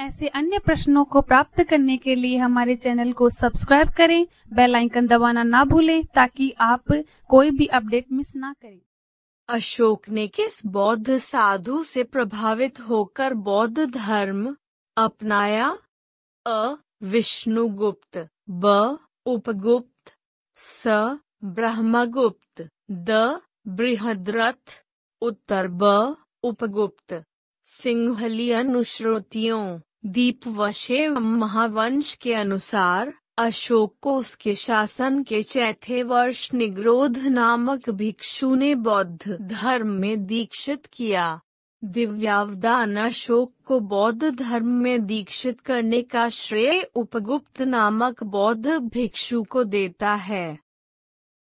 ऐसे अन्य प्रश्नों को प्राप्त करने के लिए हमारे चैनल को सब्सक्राइब करें बेल आइकन दबाना ना भूलें ताकि आप कोई भी अपडेट मिस ना करें अशोक ने किस बौद्ध साधु से प्रभावित होकर बौद्ध धर्म अपनाया अ विष्णुगुप्त ब उपगुप्त स ब्रह्मगुप्त द बृहद्रथ उत्तर ब उपगुप्त सिंहली अनुश्रोतियों दीपवशे महावंश के अनुसार अशोक को उसके शासन के चौथे वर्ष निग्रोध नामक भिक्षु ने बौद्ध धर्म में दीक्षित किया दिव्यावदान अशोक को बौद्ध धर्म में दीक्षित करने का श्रेय उपगुप्त नामक बौद्ध भिक्षु को देता है